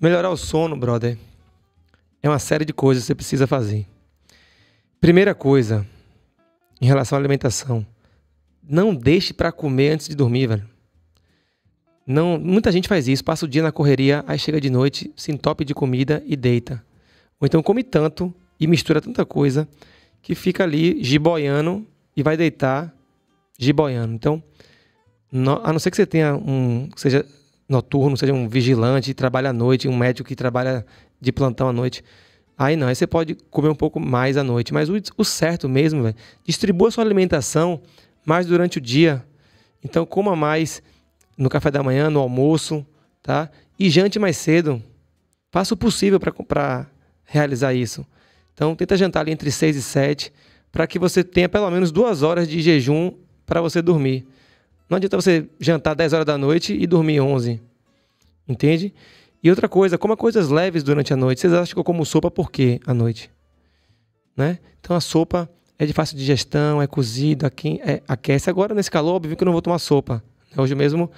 Melhorar o sono, brother, é uma série de coisas que você precisa fazer. Primeira coisa, em relação à alimentação, não deixe para comer antes de dormir, velho. Não, muita gente faz isso, passa o dia na correria, aí chega de noite, se entope de comida e deita. Ou então come tanto e mistura tanta coisa que fica ali giboiano e vai deitar giboiano. Então, a não ser que você tenha um, seja noturno, seja um vigilante que trabalha à noite, um médico que trabalha de plantão à noite. Aí não, aí você pode comer um pouco mais à noite. Mas o, o certo mesmo, distribua sua alimentação mais durante o dia. Então coma mais no café da manhã, no almoço, tá? E jante mais cedo. Faça o possível para realizar isso. Então tenta jantar ali entre 6 e 7 para que você tenha pelo menos duas horas de jejum para você dormir. Não adianta você jantar 10 horas da noite e dormir 11. Entende? E outra coisa, coma coisas leves durante a noite. Vocês acham que eu como sopa por quê à noite? Né? Então a sopa é de fácil digestão, é cozida, é, aquece. Agora nesse calor, óbvio que eu não vou tomar sopa. Né? Hoje mesmo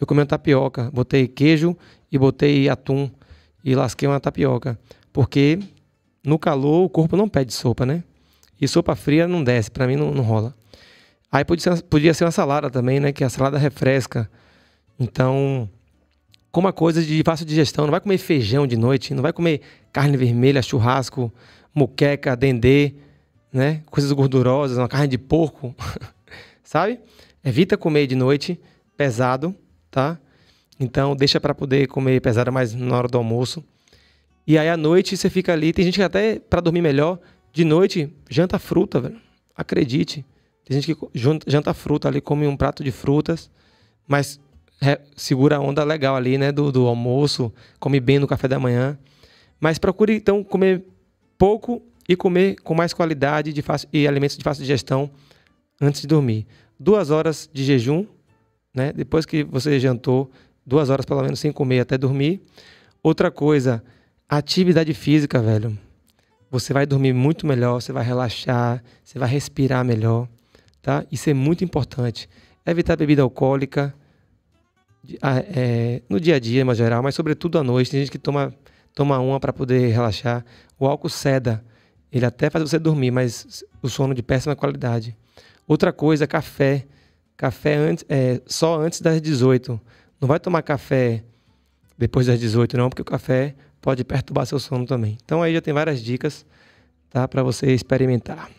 eu comi uma tapioca, botei queijo e botei atum e lasquei uma tapioca. Porque no calor o corpo não pede sopa, né? E sopa fria não desce, para mim não, não rola. Aí podia ser, podia ser uma salada também, né? Que a salada refresca. Então, coma coisa de fácil digestão. Não vai comer feijão de noite, não vai comer carne vermelha, churrasco, muqueca, dendê, né? Coisas gordurosas, uma carne de porco, sabe? Evita comer de noite pesado, tá? Então, deixa para poder comer pesado mais na hora do almoço. E aí, à noite, você fica ali. Tem gente que até, para dormir melhor, de noite, janta fruta, velho. Acredite. Tem gente que janta fruta ali, come um prato de frutas, mas segura a onda legal ali, né? Do, do almoço, come bem no café da manhã. Mas procure, então, comer pouco e comer com mais qualidade de fácil, e alimentos de fácil digestão antes de dormir. Duas horas de jejum, né? Depois que você jantou, duas horas pelo menos sem comer até dormir. Outra coisa, atividade física, velho. Você vai dormir muito melhor, você vai relaxar, você vai respirar melhor tá? Isso é muito importante. Evitar bebida alcoólica é, no dia a dia, mas geral, mas sobretudo à noite. Tem gente que toma, toma uma para poder relaxar. O álcool ceda, ele até faz você dormir, mas o sono de péssima qualidade. Outra coisa, café. Café antes, é, só antes das 18. Não vai tomar café depois das 18, não, porque o café pode perturbar seu sono também. Então aí já tem várias dicas tá, para você experimentar.